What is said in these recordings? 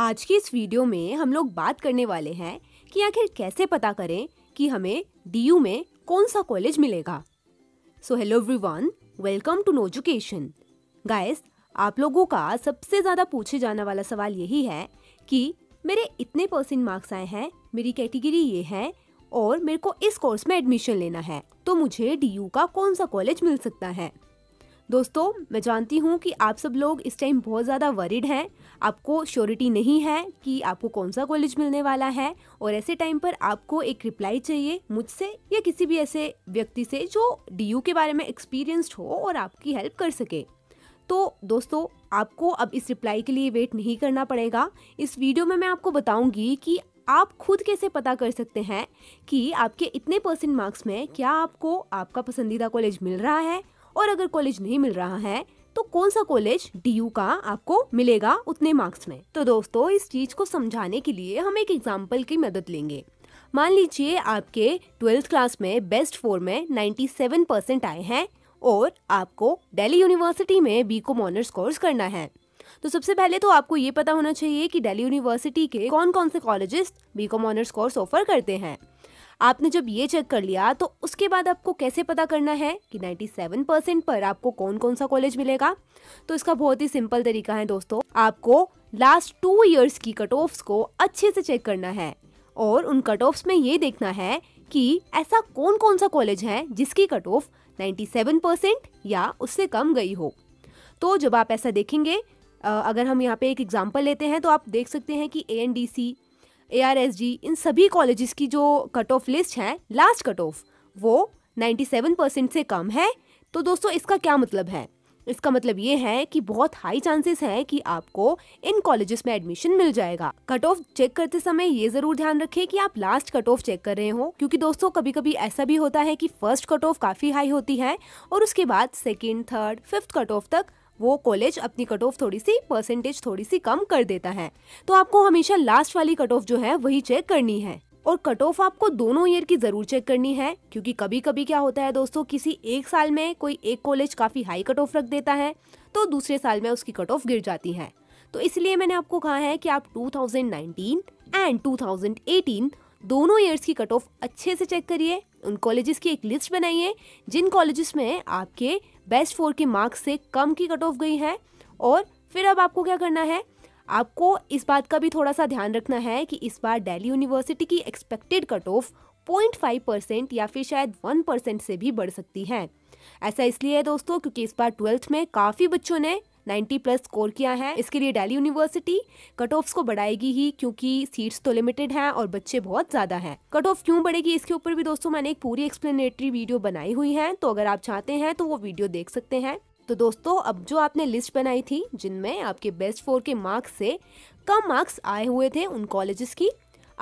आज की इस वीडियो में हम लोग बात करने वाले हैं कि आखिर कैसे पता करें कि हमें डी में कौन सा कॉलेज मिलेगा so hello one welcome to no education guys आप लोगों का सबसे ज़्यादा पूछे जाने वाला सवाल यही है कि मेरे इतने परसेंट मार्क्स आए हैं मेरी कैटेगरी ये है और मेरे को इस कोर्स में एडमिशन लेना है तो मुझे डी का कौन सा कॉलेज मिल सकता है दोस्तों मैं जानती हूँ कि आप सब लोग इस टाइम बहुत ज़्यादा वरीड हैं आपको श्योरिटी नहीं है कि आपको कौन सा कॉलेज मिलने वाला है और ऐसे टाइम पर आपको एक रिप्लाई चाहिए मुझसे या किसी भी ऐसे व्यक्ति से जो डी के बारे में एक्सपीरियंस्ड हो और आपकी हेल्प कर सके तो दोस्तों आपको अब इस रिप्लाई के लिए वेट नहीं करना पड़ेगा इस वीडियो में मैं आपको बताऊंगी कि आप खुद कैसे पता कर सकते हैं कि आपके इतने परसेंट मार्क्स में क्या आपको आपका पसंदीदा कॉलेज मिल रहा है और अगर कॉलेज नहीं मिल रहा है तो कौन सा कॉलेज डी का आपको मिलेगा उतने मार्क्स में तो दोस्तों इस चीज को समझाने के लिए हम एक एग्जाम्पल की मदद लेंगे मान लीजिए आपके ट्वेल्थ क्लास में बेस्ट फोर में 97 परसेंट आए हैं और आपको दिल्ली यूनिवर्सिटी में बी कॉम ऑनर्स कोर्स करना है तो सबसे पहले तो आपको ये पता होना चाहिए कि दिल्ली यूनिवर्सिटी के कौन कौन से colleges B Com honours course offer करते हैं आपने जब ये चेक कर लिया तो उसके बाद आपको कैसे पता करना है कि 97 परसेंट पर आपको कौन कौन सा कॉलेज मिलेगा तो इसका बहुत ही सिंपल तरीका है दोस्तों आपको लास्ट टू ईयर्स की कट ऑफ्स को अच्छे से चेक करना है और उन कट ऑफ्स में ये देखना है कि ऐसा कौन कौन सा कॉलेज है जिसकी कट ऑफ नाइन्टी परसेंट या उससे कम गई हो तो जब आप ऐसा देखेंगे अगर हम यहाँ पे एक एग्जाम्पल लेते हैं तो आप देख सकते हैं कि ए एन डी सी ए इन सभी कॉलेजेस की जो कट ऑफ लिस्ट है लास्ट कट ऑफ वो 97 परसेंट से कम है तो दोस्तों इसका क्या मतलब है इसका मतलब ये है कि बहुत हाई चांसेस हैं कि आपको इन कॉलेजेस में एडमिशन मिल जाएगा कट ऑफ चेक करते समय ये जरूर ध्यान रखें कि आप लास्ट कट ऑफ चेक कर रहे हो क्योंकि दोस्तों कभी कभी ऐसा भी होता है कि फर्स्ट कट ऑफ काफी हाई होती है और उसके बाद second third fifth cut off तक वो कॉलेज अपनी कट ऑफ थोड़ी सी परसेंटेज थोड़ी सी कम कर देता है तो आपको हमेशा लास्ट वाली कट ऑफ जो है वही चेक करनी है और कट ऑफ आपको दोनों ईयर की जरूर चेक करनी है क्योंकि कभी कभी क्या होता है दोस्तों किसी एक साल में कोई एक कॉलेज काफ़ी हाई कट ऑफ रख देता है तो दूसरे साल में उसकी कट ऑफ गिर जाती है तो इसलिए मैंने आपको कहा है कि आप 2019 एंड 2018 दोनों ईयर्स की कट ऑफ अच्छे से चेक करिए उन कॉलेजेस की एक लिस्ट बनाइए जिन कॉलेजेस में आपके बेस्ट फोर के मार्क्स से कम की कट ऑफ गई है और फिर अब आपको क्या करना है आपको इस बात का भी थोड़ा सा ध्यान रखना है कि इस बार दिल्ली यूनिवर्सिटी की expected cut off point five percent या फिर शायद वन परसेंट से भी बढ़ सकती है ऐसा इसलिए है दोस्तों क्योंकि इस बार ट्वेल्थ में काफ़ी बच्चों ने 90 प्लस स्कोर किया है इसके लिए डेली यूनिवर्सिटी कट ऑफ्स को बढ़ाएगी ही क्योंकि सीट्स तो लिमिटेड हैं और बच्चे बहुत ज़्यादा हैं कट ऑफ क्यों बढ़ेगी इसके ऊपर भी दोस्तों मैंने एक पूरी एक्सप्लेनेटरी वीडियो बनाई हुई है तो अगर आप चाहते हैं तो वो वीडियो देख सकते हैं तो दोस्तों अब जो आपने लिस्ट बनाई थी जिनमें आपके बेस्ट फोर के मार्क्स से कम मार्क्स आए हुए थे उन कॉलेजेस की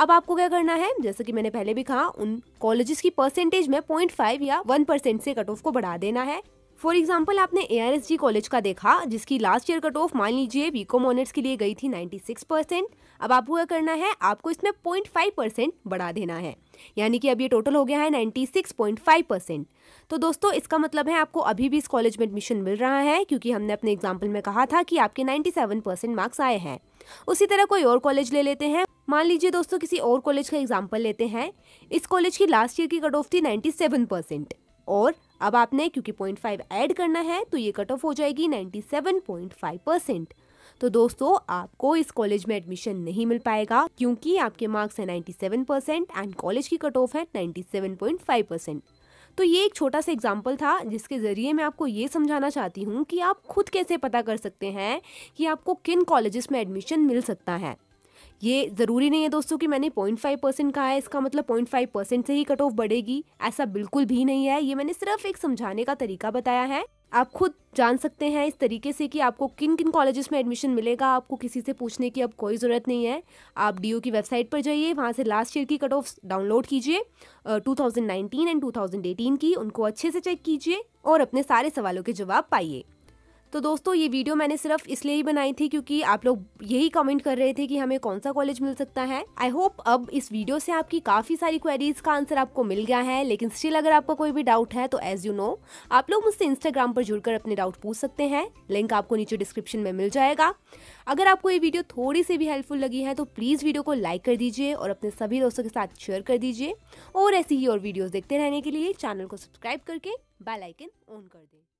अब आपको क्या करना है जैसे कि मैंने पहले भी कहा उन कॉलेजेस की परसेंटेज में पॉइंट फाइव या वन परसेंट से कट ऑफ को बढ़ा देना है फॉर एग्जाम्पल आपने A R S G college का देखा जिसकी लास्ट ईयर कट ऑफ मान लीजिए ऑनर्स के लिए गई थी 96 परसेंट अब आपको क्या करना है आपको इसमें 0.5 परसेंट बढ़ा देना है यानी कि अब ये टोटल हो गया है 96.5 परसेंट तो दोस्तों इसका मतलब है आपको अभी भी इस कॉलेज में एडमिशन मिल रहा है क्योंकि हमने अपने एग्जाम्पल में कहा था कि आपके सेवन परसेंट मार्क्स आए हैं उसी तरह कोई और कॉलेज ले लेते हैं मान लीजिए दोस्तों किसी और कॉलेज का एग्जाम्पल लेते हैं इस कॉलेज की लास्ट ईयर की कट ऑफ थी सेवन परसेंट और अब आपने क्योंकि पॉइंट फाइव ऐड करना है तो ये कट ऑफ हो जाएगी ninety seven point five percent तो दोस्तों आपको इस कॉलेज में एडमिशन नहीं मिल पाएगा क्योंकि आपके मार्क्स हैं 97 परसेंट एंड कॉलेज की कट ऑफ है 97.5 परसेंट तो ये एक छोटा सा एग्जाम्पल था जिसके ज़रिए मैं आपको ये समझाना चाहती हूँ कि आप खुद कैसे पता कर सकते हैं कि आपको किन कॉलेजेस में एडमिशन मिल सकता है ये ज़रूरी नहीं है दोस्तों कि मैंने पॉइंट फाइव परसेंट कहा है इसका मतलब पॉइंट फाइव परसेंट से ही कट ऑफ बढ़ेगी ऐसा बिल्कुल भी नहीं है ये मैंने सिर्फ एक समझाने का तरीका बताया है आप खुद जान सकते हैं इस तरीके से कि आपको किन किन कॉलेजेस में एडमिशन मिलेगा आपको किसी से पूछने की अब कोई ज़रूरत नहीं है आप डी की वेबसाइट पर जाइए वहाँ से लास्ट ईयर की कट ऑफ डाउनलोड कीजिए two thousand nineteen and two thousand eighteen की उनको अच्छे से चेक कीजिए और अपने सारे सवालों के जवाब पाइए तो दोस्तों ये वीडियो मैंने सिर्फ इसलिए ही बनाई थी क्योंकि आप लोग यही कमेंट कर रहे थे कि हमें कौन सा कॉलेज मिल सकता है आई होप अब इस वीडियो से आपकी काफी सारी क्वेरीज का आंसर आपको मिल गया है लेकिन स्टिल अगर आपका कोई भी डाउट है तो एज यू नो आप लोग मुझसे इंस्टाग्राम पर जुड़कर अपने डाउट पूछ सकते हैं लिंक आपको नीचे डिस्क्रिप्शन में मिल जाएगा अगर आपको ये वीडियो थोड़ी सी भी हेल्पफुल लगी है तो प्लीज़ वीडियो को लाइक कर दीजिए और अपने सभी दोस्तों के साथ शेयर कर दीजिए और ऐसी ही और वीडियोज़ देखते रहने के लिए चैनल को सब्सक्राइब करके बेलाइकन ऑन कर दें